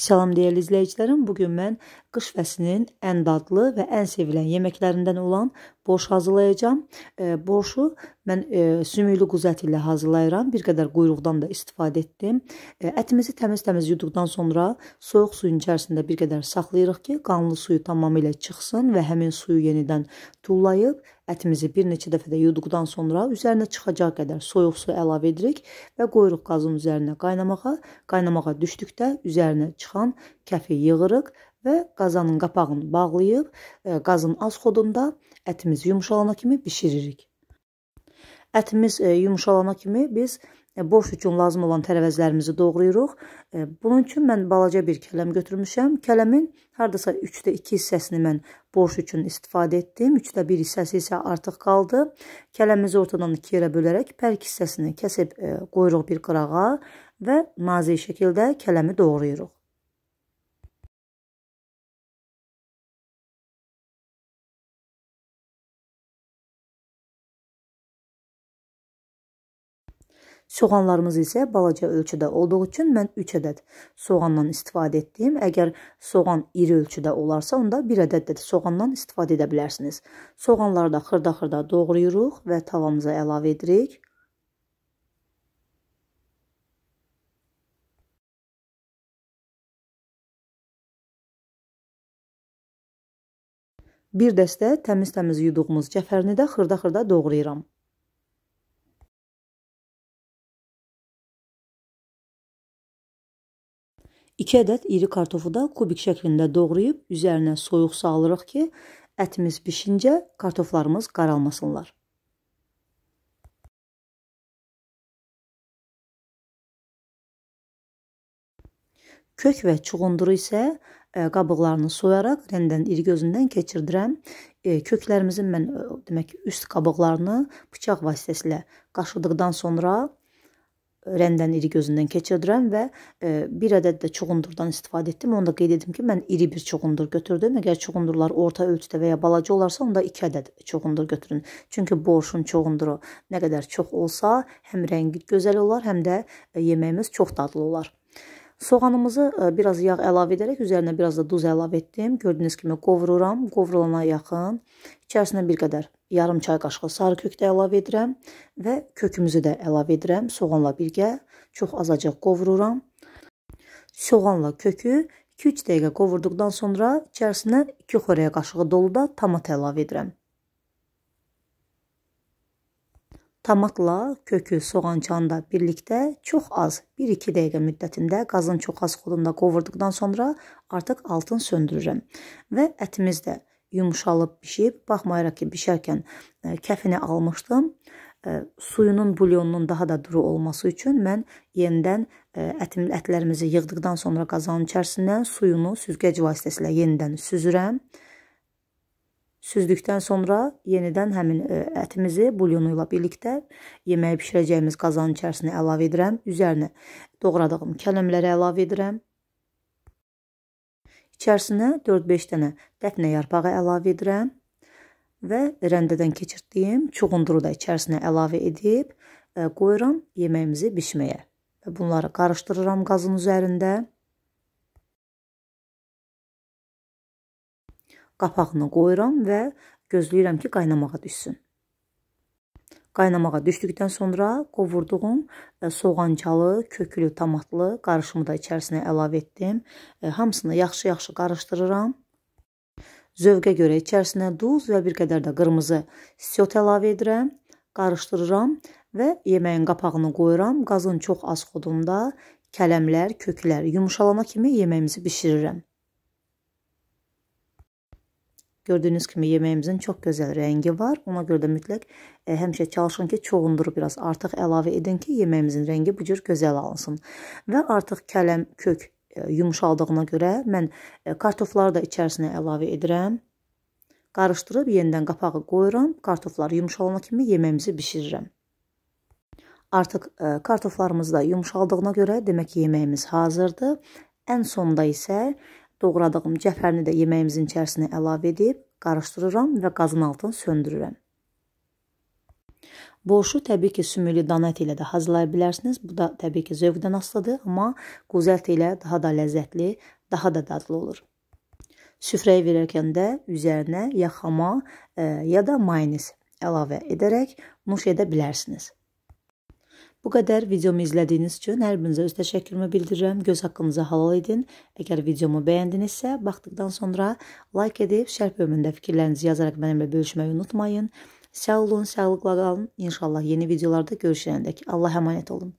Salam dəyərli izləyicilərim, bu gün mən qış fəslinin ən dadlı və ən sevilən yeməklərindən olan borş hazırlayacağam. E, borşu mən e, sümüklü quzu əti ilə hazırlayıram. Bir qədər quyruqdan da istifadə etdim. E, ətimizi təmiz-təmiz yuduqdan sonra soyuq suyun içərisində bir qədər saxlayırıq ki, qanlı suyu tamamilə çıxsın və həmin suyu yenidən tullayıb ətimizi bir neçə dəfə də yuduqdan sonra üzərinə çıxacaq qədər soyuq su əlavə edirik və qoyuruq qazın üzərinə qaynamağa. Qaynamağa düşdükdə üzərinə çıxan kəfi yığırıq və qazanın qapağını bağlayıb e, qazın az xodunda ətimiz yumşalana kimi bişiririk. Ətimiz e, yumşalana kimi biz e, borş üçün lazım olan tərəvəzlərimizi doğrayırıq. Bunun üçün mən balaca bir kələm götürmüşəm. Kələmin hardasa 3də 2 hissəsini mən borş üçün istifadə etdim. 3də 1 hissəsi isə artıq qaldı. Kələmizi ortadan 2 yerə bölərək pərk hissəsini kəsib qoyuruq bir qırağa və nazik şəkildə kələmi doğrayırıq. Soğanlarımız isə balaca ölçüdə olduğu üçün mən 3 ədəd soğandan istifadə etdim. Əgər soğan iri ölçüdə olarsa, onda 1 ədəd də soğandan istifadə edə bilərsiniz. Soğanları da xırda-xırda doğrayırıq və tavamıza əlavə edirik. Bir dəstə təmiz-təmiz yuduğumuz cəfərini də xırda-xırda doğrayıram. 2 ədəd iri kartofu da kubik şəklində doğrayıb üzərinə soyuq su alırıq ki, ətimiz bişincə kartoflarımız qaralmasınlar. Kök və çuğunduru isə e, qabıqlarını soyaraq rəndən iri gözündən keçirdirəm. E, köklərimizin mən e, demək üst qabıqlarını bıçaq vasitəsilə qaşıdıqdan sonra rəndən iri gözündən keçirdirəm və e, bir ədəd də çuğundurdan istifadə etdim. Onu da qeyd etdim ki, mən iri bir çuğundur götürdüm. Əgər çuğundurlar orta ölçüdə və ya balaca olarsa, onda 2 ədəd çuğundur götürün. Çünki borşun çuğunduru nə qədər çox olsa, həm rəngi gözəl olar, həm də e, yeməyimiz çox dadlı olar. Soğanımızı e, biraz yağ əlavə edərək üzərinə biraz da duz əlavə etdim. Gördüyünüz kimi qovururam. Qovrulana yaxın içərisinə bir qədər yarım çay qaşığı sarı kök də əlavə edirəm və kökümüzü də əlavə edirəm soğanla birgə. Çox azacıq qovururam. Soğanla kökü 2-3 dəqiqə qovurduqdan sonra içərisinə 2 xörək qaşığı dolu da tomat əlavə edirəm. Tomatla kökü soğancanı da birlikdə çox az 1-2 dəqiqə müddətində qazın çox az xodunda qovurduqdan sonra artıq altın söndürürəm və ətimiz də yumşalıb bişib, baxmayaraq ki, bişərkən e, kəfini almışdım. E, suyunun, bulyonunun daha da duru olması üçün mən yenidən e, ətim, ətlərimizi yığdıqdan sonra qazanın içərisindən suyunu süzgəc vasitəsilə yenidən süzürəm. Süzdükdən sonra yenidən həmin ətimizi bulyonu ilə birlikdə yeməyi bişirəcəyimiz qazanın içərisinə əlavə edirəm. Üzərinə doğradığım kələmləri əlavə edirəm. İçərisinə 4-5 dənə dəfnə yarpağı əlavə edirəm və rəndədən keçirdiyim çuğunduru da içərisinə əlavə edib e, qoyuram yeməyimizi bişməyə. Və bunları qarışdırıram qazın üzərində. Qapağını qoyuram və gözləyirəm ki, qaynamağa düşsün. Qaynamağa düşdükdən sonra qovurduğum e, soğancalı, köklü, tomatlı qarışımı da içərisinə əlavə etdim. E, hamısını yaxşı-yaxşı qarışdırıram. Zövqə görə içərisinə duz və bir qədər də qırmızı siot əlavə edirəm, qarışdırıram və yeməyin qapağını qoyuram. Qazın çox az xodunda kələmlər, köklər yumuşalana kimi yeməyimizi bişirirəm. Gördüyünüz kimi yeməyimizin çox gözəl rəngi var. Ona görə də mütləq e, həmişə çalışın ki, çoğunduru biraz artıq əlavə edin ki, yeməyimizin rəngi bu cür gözəl alınsın. Və artıq kələm kök e, yumşaldığına görə mən e, kartofları da içərisinə əlavə edirəm. Qarışdırıb yenidən qapağı qoyuram. Kartoflar yumşalana kimi yeməyimizi bişirirəm. Artıq e, kartoflarımız da yumşaldığına görə demək ki, yeməyimiz hazırdır. Ən sonda isə e, Doğradığım cəfərini də yeməyimizin içərisinə əlavə edib qarışdırıram və qazın altını söndürürəm. Borşu təbii ki, sümülü dana ət ilə də hazırlaya bilərsiniz. Bu da təbii ki, zövqdən asılıdır, amma quzu əti ilə daha da ləzzətli, daha da dadlı olur. Süfrəyə verərkən də üzərinə ya xama, e, ya da mayonez əlavə edərək nuş edə bilərsiniz. Bu qədər videomu izlədiyiniz üçün hər birinizə öz təşəkkürümü bildirirəm. Göz haqqınızı halal edin. Əgər videomu bəyəndinizsə, baxdıqdan sonra like edib şərh bölümündə fikirlərinizi yazaraq mənimlə bölüşməyi unutmayın. Sağ olun, sağlıqla qalın. İnşallah yeni videolarda görüşənədək. Allah əmanət olun.